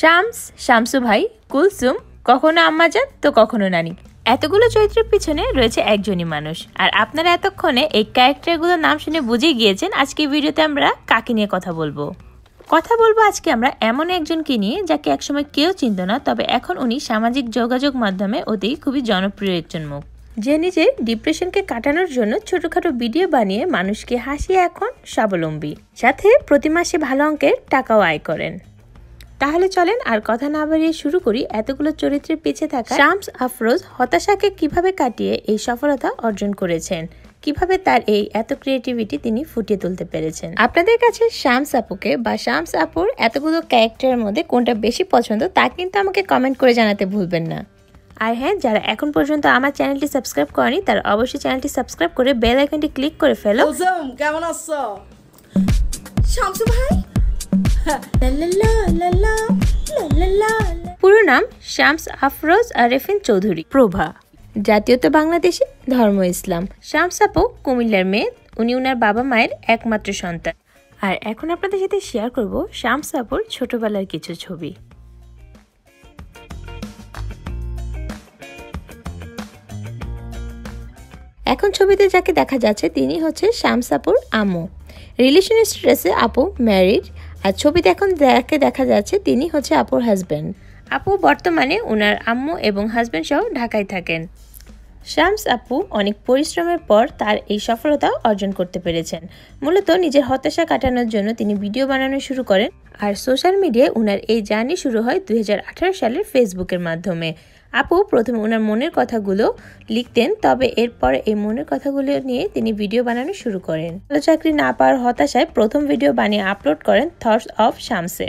শামস শামসু ভাই কুলসুম কখনো আম্মাজান তো কখনো নানি এতগুলো চরিত্রের পিছনে রয়েছে একজনই মানুষ আর আপনারা এতক্ষণে এই ক্যারেক্টারগুলোর নাম শুনে বুঝে গিয়েছেন আজকে ভিডিওতে আমরা কাকে নিয়ে কথা বলবো কথা বলবো আজকে আমরা এমন একজনকে নিয়ে যাকে একসময় কেউ চিনত না তবে এখন উনি সামাজিক যোগাযোগ মাধ্যমে অতি খুবই জনপ্রিয় একজন মুখ যে নিজে ডিপ্রেশনকে কাটানোর জন্য ছোটখাটো ভিডিও বানিয়ে মানুষকে হাসিয়ে এখন স্বাবলম্বী সাথে প্রতি মাসে ভালো অঙ্কের টাকাও আয় করেন তাহলে চলেন আর কথা না বাড়িয়ে শুরু করি এতগুলো চরিত্রের পিছে থাকা শামস আফরোজ হতাশাকে কিভাবে কাটিয়ে এই সফলতা অর্জন করেছেন কিভাবে তার এই এত ক্রিয়েটিভিটি তিনি ফুটিয়ে তুলতে পেরেছেন আপনাদের কাছে শামস আপুকে বা শামস আপুর এতগুলো ক্যারেক্টারের মধ্যে কোনটা বেশি পছন্দ তা কিন্তু আমাকে কমেন্ট করে জানাতে ভুলবেন না আর হ্যাঁ যারা এখন পর্যন্ত আমার চ্যানেলটি সাবস্ক্রাইব করেনি তারা অবশ্যই চ্যানেলটি সাবস্ক্রাইব করে বেল আইকনটি ক্লিক করে ফেলো কেমন আছো ভাই পুরো নাম শামস আফরোজ আরেফিন চৌধুরী প্রভা জাতীয়তা বাংলাদেশে ধর্ম ইসলাম শ্যামস আপু কুমিল্লার মেয়ে উনি উনার বাবা মায়ের একমাত্র সন্তান আর এখন আপনাদের সাথে শেয়ার করব শ্যামস আপুর ছোটবেলার কিছু ছবি এখন ছবিতে যাকে দেখা যাচ্ছে তিনি হচ্ছে আপুর আমু রিলেশনের স্ট্রেসে আপু ম্যারিড আর ছবিতে এখন যাকে দেখা যাচ্ছে তিনি হচ্ছে আপুর হাজব্যান্ড আপু বর্তমানে ওনার আম্মু এবং হাজব্যান্ড সহ ঢাকায় থাকেন শামস আপু অনেক পরিশ্রমের পর তার এই সফলতা অর্জন করতে পেরেছেন মূলত নিজের হতাশা কাটানোর জন্য তিনি ভিডিও বানানো শুরু করেন আর সোশ্যাল মিডিয়ায় উনার এই জার্নি শুরু হয় দু সালের ফেসবুকের মাধ্যমে আপু প্রথমে ওনার মনের কথাগুলো লিখতেন তবে এরপর এই মনের কথাগুলো নিয়ে তিনি ভিডিও বানানো শুরু করেন ভালো চাকরি না পাওয়ার হতাশায় প্রথম ভিডিও বানিয়ে আপলোড করেন থটস অফ শামসে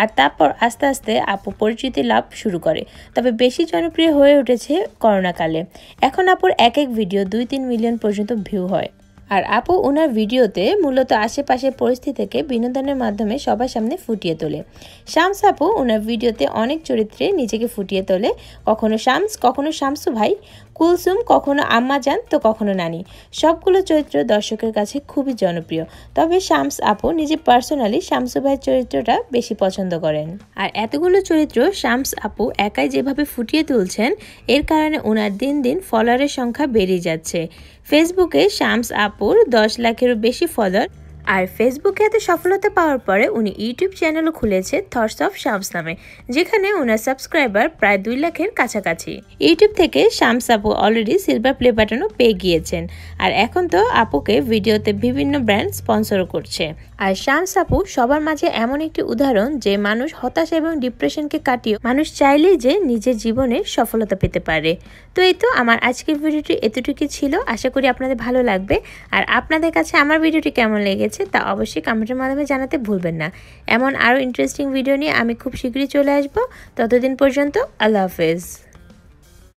আর তারপর আস্তে আস্তে আপু পরিচিতি লাভ শুরু করে তবে বেশি জনপ্রিয় হয়ে উঠেছে করোনাকালে এখন আপুর এক এক ভিডিও দুই তিন মিলিয়ন পর্যন্ত ভিউ হয় আর আপু ওনার ভিডিওতে মূলত আশেপাশের পরিস্থিতিকে বিনোদনের মাধ্যমে সবার সামনে ফুটিয়ে তোলে শামস আপু ওনার ভিডিওতে অনেক চরিত্রে নিজেকে ফুটিয়ে তোলে কখনো শামস কখনো শামসু ভাই কুলসুম কখনো আম্মা যান তো কখনো নানি সবগুলো চরিত্র দর্শকের কাছে খুবই জনপ্রিয় তবে শামস আপু নিজে পার্সোনালি শামসু ভাইয়ের চরিত্রটা বেশি পছন্দ করেন আর এতগুলো চরিত্র শামস আপু একাই যেভাবে ফুটিয়ে তুলছেন এর কারণে ওনার দিন দিন ফলোয়ারের সংখ্যা বেড়ে যাচ্ছে ফেসবুকে শামস আপ কাপড় দশ লাখেরও বেশি ফলর আর ফেসবুকে এত সফলতা পাওয়ার পরে উনি ইউটিউব চ্যানেলও খুলেছে থটস অফ শামস নামে যেখানে ওনার সাবস্ক্রাইবার প্রায় দুই লাখের কাছাকাছি ইউটিউব থেকে শামস আপু অলরেডি সিলভার প্লে বাটনও পেয়ে গিয়েছেন আর এখন তো আপুকে ভিডিওতে বিভিন্ন ব্র্যান্ড স্পন্সর করছে আর শামস আপু সবার মাঝে এমন একটি উদাহরণ যে মানুষ হতাশা এবং ডিপ্রেশনকে কাটিয়ে মানুষ চাইলেই যে নিজের জীবনে সফলতা পেতে পারে তো এই তো আমার আজকের ভিডিওটি এতটুকু ছিল আশা করি আপনাদের ভালো লাগবে আর আপনাদের কাছে আমার ভিডিওটি কেমন লেগেছে হয়েছে তা অবশ্যই কমেন্টের মাধ্যমে জানাতে ভুলবেন না এমন আরও ইন্টারেস্টিং ভিডিও নিয়ে আমি খুব শীঘ্রই চলে আসব ততদিন পর্যন্ত আল্লাহ হাফেজ